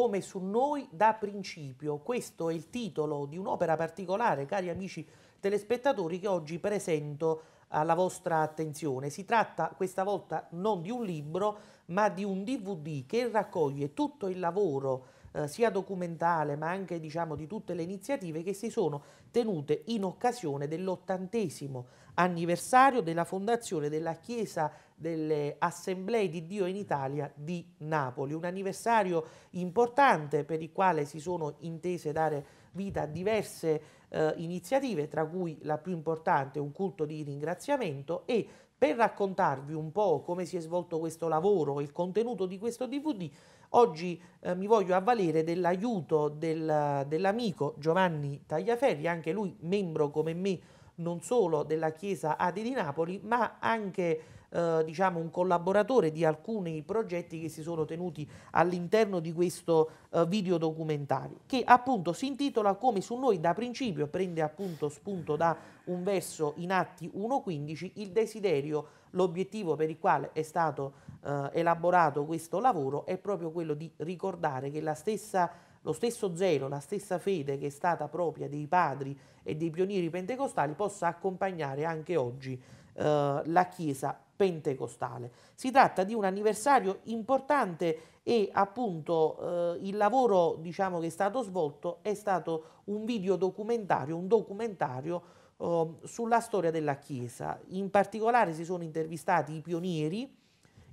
come su noi da principio. Questo è il titolo di un'opera particolare, cari amici telespettatori, che oggi presento alla vostra attenzione. Si tratta questa volta non di un libro, ma di un DVD che raccoglie tutto il lavoro eh, sia documentale ma anche diciamo, di tutte le iniziative che si sono tenute in occasione dell'ottantesimo anniversario della fondazione della Chiesa delle Assemblee di Dio in Italia di Napoli, un anniversario importante per il quale si sono intese dare vita a diverse eh, iniziative, tra cui la più importante, un culto di ringraziamento e per raccontarvi un po' come si è svolto questo lavoro e il contenuto di questo DVD, Oggi eh, mi voglio avvalere dell'aiuto del, dell'amico Giovanni Tagliaferri, anche lui membro come me non solo della Chiesa Adi di Napoli, ma anche eh, diciamo un collaboratore di alcuni progetti che si sono tenuti all'interno di questo eh, video documentario che appunto si intitola Come su noi da principio prende appunto spunto da un verso in Atti 1.15 il desiderio l'obiettivo per il quale è stato eh, elaborato questo lavoro è proprio quello di ricordare che la stessa lo stesso zelo, la stessa fede che è stata propria dei padri e dei pionieri pentecostali possa accompagnare anche oggi eh, la Chiesa pentecostale. Si tratta di un anniversario importante e appunto eh, il lavoro diciamo, che è stato svolto è stato un video documentario, un documentario eh, sulla storia della Chiesa. In particolare si sono intervistati i pionieri,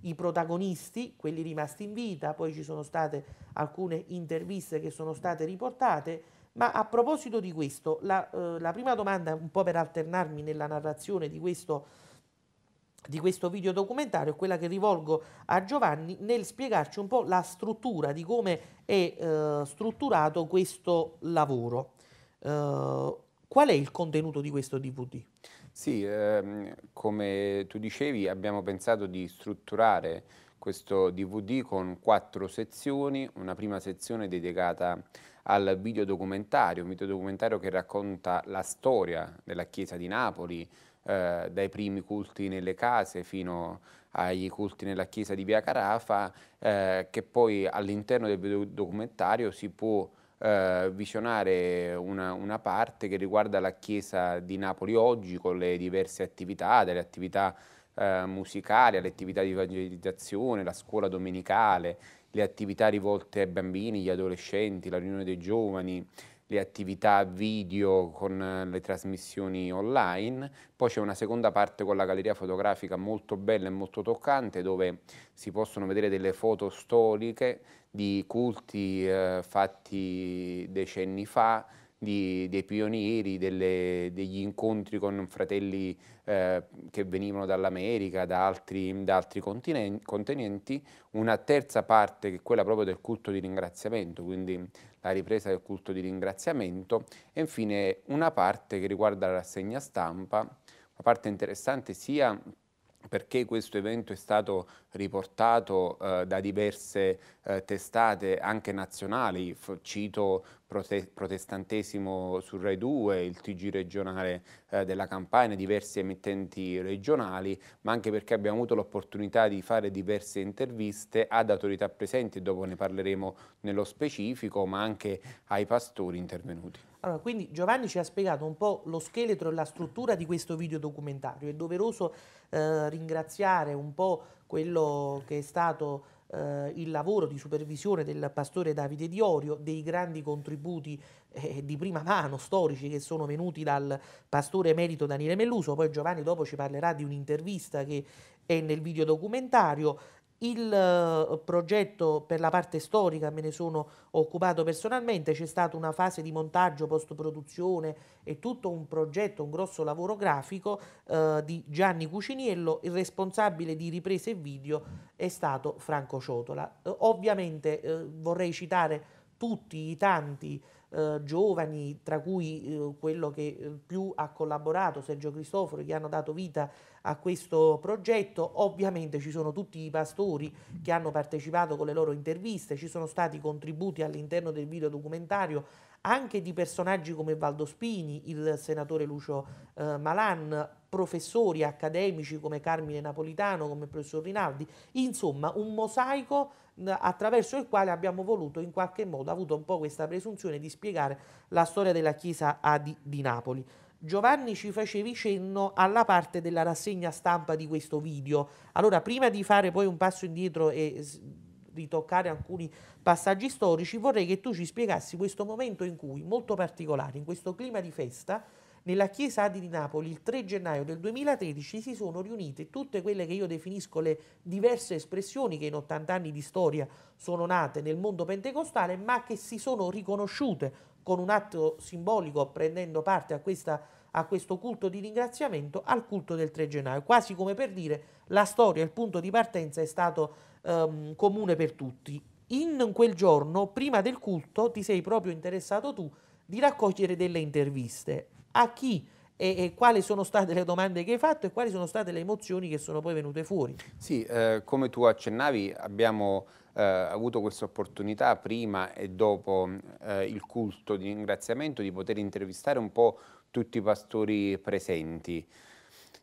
i protagonisti, quelli rimasti in vita, poi ci sono state alcune interviste che sono state riportate ma a proposito di questo, la, eh, la prima domanda, un po' per alternarmi nella narrazione di questo, di questo video documentario, è quella che rivolgo a Giovanni nel spiegarci un po' la struttura di come è eh, strutturato questo lavoro. Eh, qual è il contenuto di questo DVD? Sì, ehm, come tu dicevi, abbiamo pensato di strutturare questo DVD con quattro sezioni, una prima sezione dedicata al videodocumentario, un videodocumentario che racconta la storia della Chiesa di Napoli, eh, dai primi culti nelle case fino ai culti nella chiesa di Via Carafa, eh, che poi all'interno del videodocumentario si può eh, visionare una, una, parte che riguarda la chiesa di Napoli oggi con le diverse attività, delle attività eh, musicali, alle attività di evangelizzazione, la scuola domenicale, le attività rivolte ai bambini, agli adolescenti, la riunione dei giovani, le attività video con eh, le trasmissioni online, poi c'è una seconda parte con la galleria fotografica molto bella e molto toccante dove si possono vedere delle foto storiche di culti eh, fatti decenni fa, di, dei pionieri, delle, degli incontri con fratelli eh, che venivano dall'America, da altri, da altri continenti, una terza parte che è quella proprio del culto di ringraziamento, quindi la ripresa del culto di ringraziamento e infine una parte che riguarda la rassegna stampa, una parte interessante sia perché questo evento è stato riportato eh, da diverse eh, testate anche nazionali, cito prote Protestantesimo su Rai 2, il TG regionale eh, della Campania, diversi emittenti regionali, ma anche perché abbiamo avuto l'opportunità di fare diverse interviste ad autorità presenti, dopo ne parleremo nello specifico, ma anche ai pastori intervenuti. Allora, quindi Giovanni ci ha spiegato un po' lo scheletro e la struttura di questo video documentario. È doveroso eh, ringraziare un po' quello che è stato eh, il lavoro di supervisione del pastore Davide Diorio, dei grandi contributi eh, di prima mano storici che sono venuti dal pastore emerito Daniele Melluso. Poi Giovanni dopo ci parlerà di un'intervista che è nel video documentario. Il eh, progetto per la parte storica me ne sono occupato personalmente, c'è stata una fase di montaggio, post-produzione e tutto un progetto, un grosso lavoro grafico eh, di Gianni Cuciniello, il responsabile di riprese e video è stato Franco Ciotola. Eh, ovviamente eh, vorrei citare tutti i tanti eh, giovani, tra cui eh, quello che eh, più ha collaborato, Sergio Cristoforo, che hanno dato vita a questo progetto. Ovviamente ci sono tutti i pastori che hanno partecipato con le loro interviste, ci sono stati contributi all'interno del video documentario anche di personaggi come Valdospini, il senatore Lucio eh, Malan, professori accademici come Carmine Napolitano, come il professor Rinaldi, insomma un mosaico attraverso il quale abbiamo voluto in qualche modo, avuto un po' questa presunzione di spiegare la storia della Chiesa di, di Napoli. Giovanni ci facevi cenno alla parte della rassegna stampa di questo video. Allora, prima di fare poi un passo indietro e ritoccare alcuni passaggi storici, vorrei che tu ci spiegassi questo momento in cui, molto particolare, in questo clima di festa, nella chiesa Adi di Napoli il 3 gennaio del 2013 si sono riunite tutte quelle che io definisco le diverse espressioni che in 80 anni di storia sono nate nel mondo pentecostale, ma che si sono riconosciute con un atto simbolico prendendo parte a, questa, a, questo culto di ringraziamento al culto del 3 gennaio, quasi come per dire la storia, il punto di partenza è stato ehm, comune per tutti. In quel giorno, prima del culto, ti sei proprio interessato tu di raccogliere delle interviste a chi e, e, quali sono state le domande che hai fatto e quali sono state le emozioni che sono poi venute fuori. Sì, eh, come tu accennavi abbiamo eh, avuto questa opportunità prima e dopo eh, il culto di ringraziamento di poter intervistare un po' tutti i pastori presenti.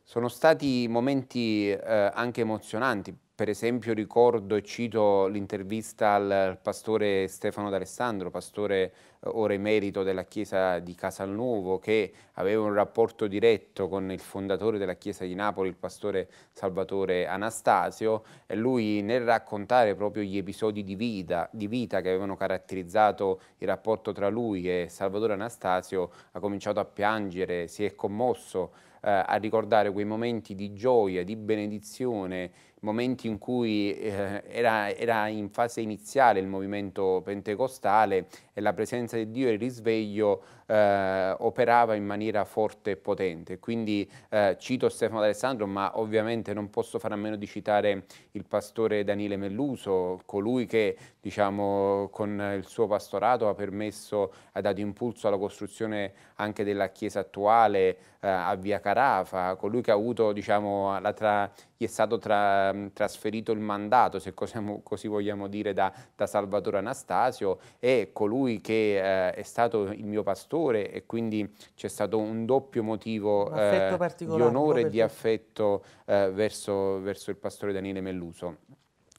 Sono stati momenti eh, anche emozionanti, per esempio ricordo e cito l'intervista al pastore Stefano D'Alessandro, pastore eh, ora emerito della chiesa di Casalnuovo, che aveva un rapporto diretto con il fondatore della chiesa di Napoli, il pastore Salvatore Anastasio, e lui nel raccontare proprio gli episodi di vita, di vita che avevano caratterizzato il rapporto tra lui e Salvatore Anastasio, ha cominciato a piangere, si è commosso eh, a ricordare quei momenti di gioia, di benedizione momenti in cui eh, era, era, in fase iniziale il movimento pentecostale e la presenza di Dio e il risveglio eh, operava in maniera forte e potente. Quindi eh, cito Stefano D'Alessandro, ma ovviamente non posso fare a meno di citare il pastore Daniele Melluso, colui che diciamo, con il suo pastorato ha permesso, ha dato impulso alla costruzione anche della chiesa attuale eh, a Via Carafa, colui che ha avuto diciamo, la tra gli è stato tra, mm, trasferito il mandato, se così vogliamo dire, da, da Salvatore Anastasio, e colui che eh, è stato il mio pastore e quindi c'è stato un doppio motivo un eh, di onore e di affetto eh, verso, verso il pastore Daniele Melluso.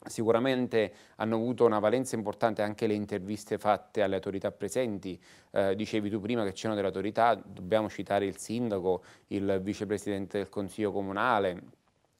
Sicuramente hanno avuto una valenza importante anche le interviste fatte alle autorità presenti. Eh, dicevi tu prima che c'erano delle autorità, dobbiamo citare il sindaco, il vicepresidente del Consiglio Comunale,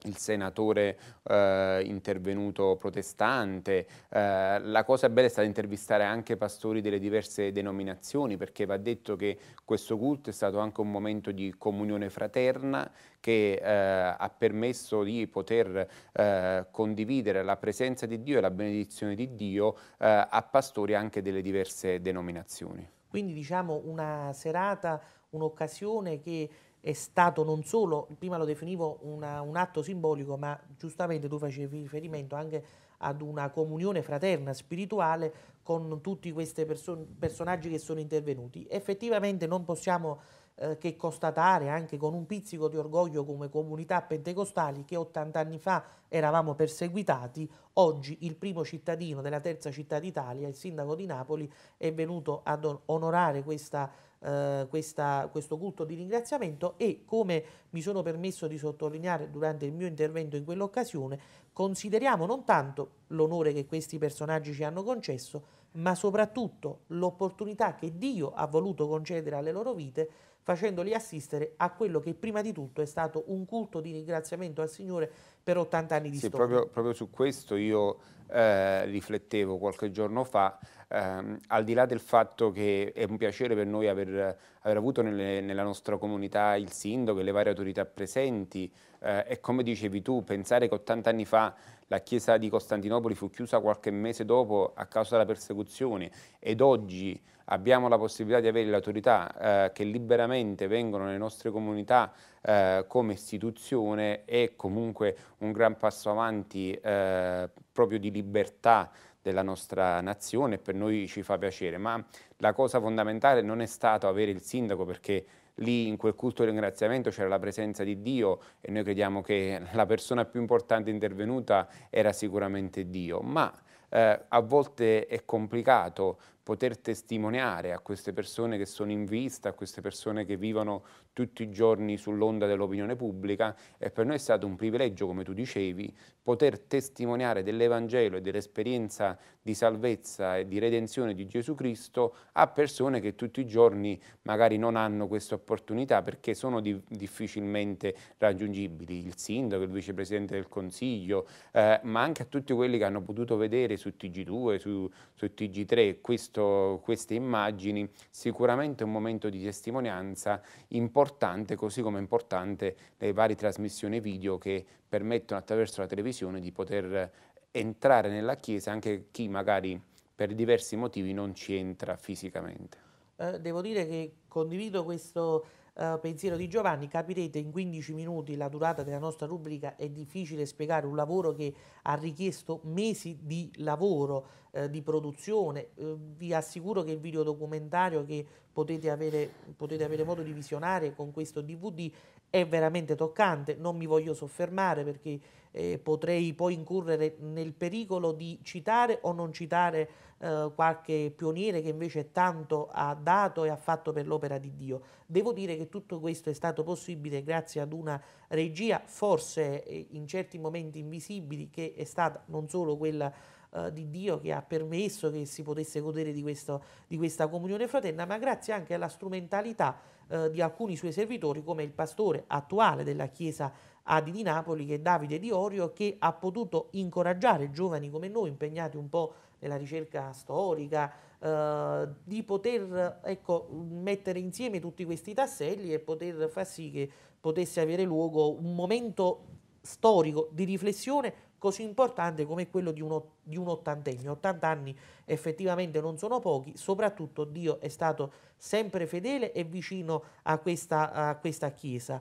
il senatore eh, intervenuto protestante. Eh, la cosa bella è stata intervistare anche pastori delle diverse denominazioni perché va detto che questo culto è stato anche un momento di comunione fraterna che eh, ha permesso di poter eh, condividere la presenza di Dio e la benedizione di Dio eh, a pastori anche delle diverse denominazioni. Quindi diciamo una serata, un'occasione che è stato non solo, prima lo definivo una, un atto simbolico, ma giustamente tu facevi riferimento anche ad una comunione fraterna, spirituale, con tutti questi person personaggi che sono intervenuti. Effettivamente non possiamo eh, che constatare, anche con un pizzico di orgoglio come comunità pentecostali, che 80 anni fa eravamo perseguitati, oggi il primo cittadino della terza città d'Italia, il sindaco di Napoli, è venuto ad onorare questa eh, questa, questo culto di ringraziamento e come mi sono permesso di sottolineare durante il mio intervento in quell'occasione, consideriamo non tanto l'onore che questi personaggi ci hanno concesso, ma soprattutto l'opportunità che Dio ha voluto concedere alle loro vite facendoli assistere a quello che prima di tutto è stato un culto di ringraziamento al Signore per 80 anni di sì, storia. Proprio, proprio su questo io eh, riflettevo qualche giorno fa, ehm, al di là del fatto che è un piacere per noi aver, aver avuto nelle, nella nostra comunità il sindaco e le varie autorità presenti, eh, e come dicevi tu, pensare che 80 anni fa la chiesa di Costantinopoli fu chiusa qualche mese dopo a causa della persecuzione ed oggi abbiamo la possibilità di avere le autorità eh, che liberamente vengono nelle nostre comunità eh, come istituzione è comunque un gran passo avanti eh, proprio di libertà della nostra nazione e per noi ci fa piacere, ma la cosa fondamentale non è stato avere il sindaco perché lì in quel culto di ringraziamento c'era la presenza di Dio e noi crediamo che la persona più importante intervenuta era sicuramente Dio, ma eh, a volte è complicato poter testimoniare a queste persone che sono in vista, a queste persone che vivono tutti i giorni sull'onda dell'opinione pubblica e per noi è stato un privilegio, come tu dicevi, poter testimoniare dell'Evangelo e dell'esperienza di salvezza e di redenzione di Gesù Cristo a persone che tutti i giorni magari non hanno questa opportunità perché sono di difficilmente raggiungibili, il sindaco, il vicepresidente del Consiglio, eh, ma anche a tutti quelli che hanno potuto vedere su TG2, su, su TG3 questo visto queste immagini, sicuramente un momento di testimonianza importante, così come importante le varie trasmissioni video che permettono attraverso la televisione di poter entrare nella Chiesa anche chi magari per diversi motivi non ci entra fisicamente. Eh, devo dire che condivido questo eh, pensiero di Giovanni, capirete in 15 minuti la durata della nostra rubrica, è difficile spiegare un lavoro che ha richiesto mesi di lavoro, eh, di produzione, eh, vi assicuro che il video documentario che potete avere, potete avere modo di visionare con questo DVD è veramente toccante, non mi voglio soffermare perché eh, potrei poi incorrere nel pericolo di citare o non citare eh, qualche pioniere che invece tanto ha dato e ha fatto per l'opera di Dio. Devo dire che tutto questo è stato possibile grazie ad una regia forse eh, in certi momenti invisibili che è stata non solo quella eh, di Dio che ha permesso che si potesse godere di, questo, di questa comunione fraterna, ma grazie anche alla strumentalità eh, di alcuni suoi servitori, come il pastore attuale della Chiesa Adi di Napoli, che è Davide Di Orio, che ha potuto incoraggiare giovani come noi, impegnati un po' nella ricerca storica, eh, di poter ecco, mettere insieme tutti questi tasselli e poter far sì che potesse avere luogo un momento storico di riflessione così importante come quello di un, di un ottantenne. 80 anni effettivamente non sono pochi, soprattutto Dio è stato sempre fedele e vicino a questa, a questa Chiesa.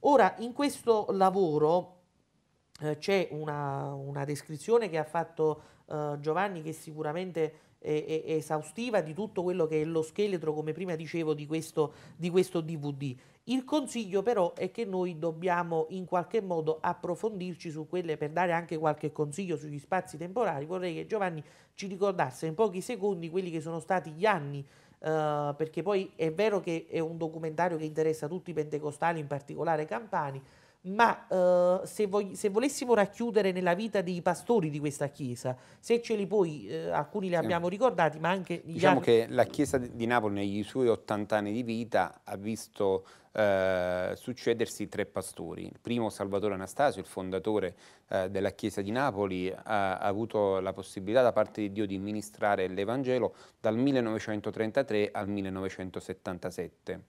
Ora, in questo lavoro eh, c'è una, una, descrizione che ha fatto eh, Giovanni che sicuramente è, è, è, esaustiva di tutto quello che è lo scheletro, come prima dicevo, di questo, di questo DVD. Il consiglio però è che noi dobbiamo in qualche modo approfondirci su quelle per dare anche qualche consiglio sugli spazi temporali. Vorrei che Giovanni ci ricordasse in pochi secondi quelli che sono stati gli anni Uh, perché poi è vero che è un documentario che interessa tutti i pentecostali, in particolare campani, ma eh, se, vog- se, volessimo racchiudere nella vita dei pastori di questa Chiesa, se ce li poi, eh, alcuni li abbiamo ricordati, ma anche gli Diciamo altri... che la Chiesa di Napoli negli suoi 80 anni di vita ha visto eh, succedersi tre pastori. Il primo Salvatore Anastasio, il fondatore eh, della Chiesa di Napoli, ha, ha, avuto la possibilità da parte di Dio di ministrare l'Evangelo dal 1933 al 1977.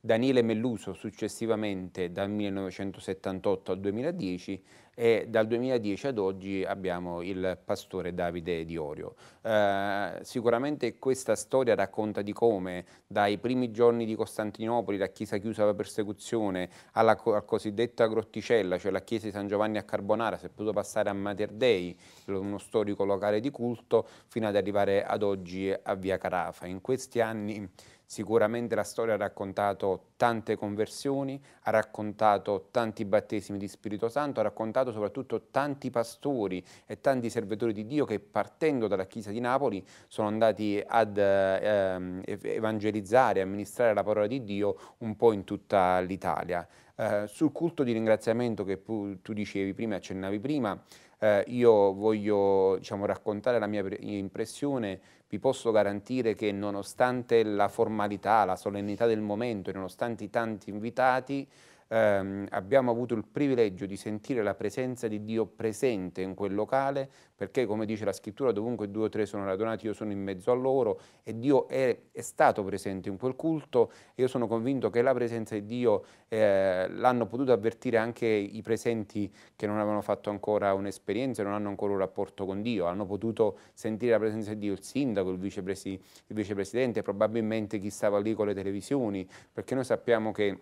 Daniele Melluso successivamente dal 1978 al 2010 e dal 2010 ad oggi abbiamo il pastore Davide Diorio. Eh, sicuramente questa storia racconta di come dai primi giorni di Costantinopoli, la chiesa chiusa alla persecuzione, alla, alla cosiddetta Grotticella, cioè la chiesa di San Giovanni a Carbonara, si è potuto passare a Mater Dei, uno storico locale di culto, fino ad arrivare ad oggi a Via Carafa. In questi anni Sicuramente la storia ha raccontato tante conversioni, ha raccontato tanti battesimi di Spirito Santo, ha raccontato soprattutto tanti pastori e tanti servitori di Dio che partendo dalla Chiesa di Napoli sono andati ad ehm, evangelizzare, amministrare la parola di Dio un po' in tutta l'Italia. Eh, sul culto di ringraziamento che tu dicevi prima, accennavi prima, eh, io voglio diciamo, raccontare la mia impressione, vi posso garantire che nonostante la formalità, la solennità del momento e nonostante i tanti invitati, eh, abbiamo avuto il privilegio di sentire la presenza di Dio presente in quel locale, perché come dice la scrittura, dovunque due o tre sono radunati, io sono in mezzo a loro e Dio è, è stato presente in quel culto io sono convinto che la presenza di Dio eh, l'hanno potuto avvertire anche i presenti che non avevano fatto ancora un'esperienza, non hanno ancora un rapporto con Dio, hanno potuto sentire la presenza di Dio il sindaco, il, vicepresi, il vicepresidente, probabilmente chi stava lì con le televisioni, perché noi sappiamo che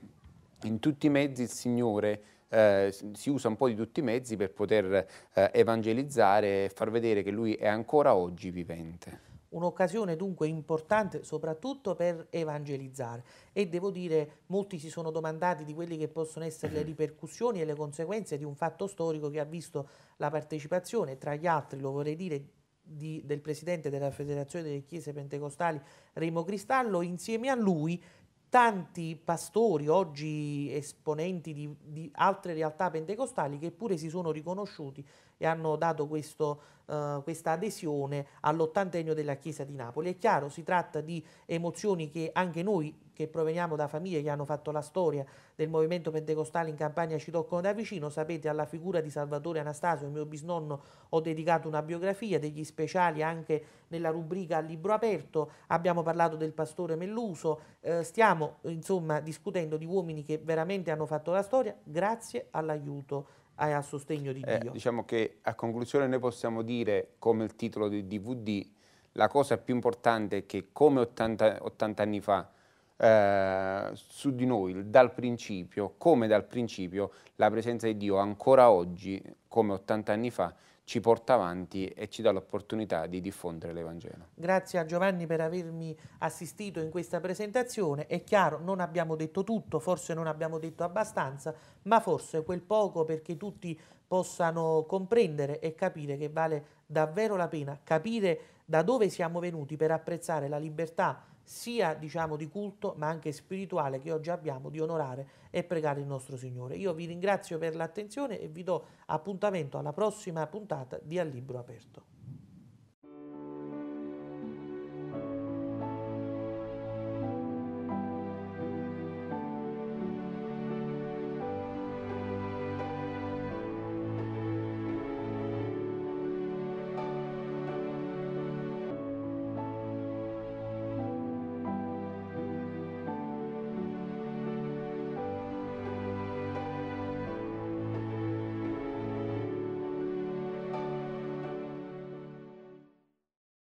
in tutti i mezzi il Signore eh, si usa un po' di tutti i mezzi per poter eh, evangelizzare e far vedere che Lui è ancora oggi vivente. Un'occasione dunque importante soprattutto per evangelizzare e devo dire molti si sono domandati di quelle che possono essere le mm-hmm. ripercussioni e le conseguenze di un fatto storico che ha visto la partecipazione tra gli altri, lo vorrei dire, di, del presidente della Federazione delle Chiese Pentecostali Remo Cristallo insieme a lui tanti pastori, oggi esponenti di, di, altre realtà pentecostali, che pure si sono riconosciuti e hanno dato questo, uh, questa adesione all'ottantennio della Chiesa di Napoli. È chiaro, si tratta di emozioni che anche noi che proveniamo da famiglie che hanno fatto la storia del movimento pentecostale in Campania ci toccano da vicino, sapete alla figura di Salvatore Anastasio, mio bisnonno, ho dedicato una biografia, degli speciali anche nella rubrica libro aperto, abbiamo parlato del pastore Melluso, eh, stiamo insomma discutendo di uomini che veramente hanno fatto la storia grazie all'aiuto e al sostegno di eh, Dio. Eh, diciamo che a conclusione noi possiamo dire, come il titolo del DVD, la cosa più importante è che come 80, 80 anni fa eh, su di noi dal principio, come dal principio la presenza di Dio ancora oggi, come 80 anni fa, ci porta avanti e ci dà l'opportunità di diffondere l'Evangelo. Grazie a Giovanni per avermi assistito in questa presentazione. È chiaro, non abbiamo detto tutto, forse non abbiamo detto abbastanza, ma forse quel poco perché tutti possano comprendere e capire che vale davvero la pena capire da dove siamo venuti per apprezzare la libertà sia diciamo di culto ma anche spirituale che oggi abbiamo di onorare e pregare il nostro Signore. Io vi ringrazio per l'attenzione e vi do appuntamento alla prossima puntata di Al Libro Aperto.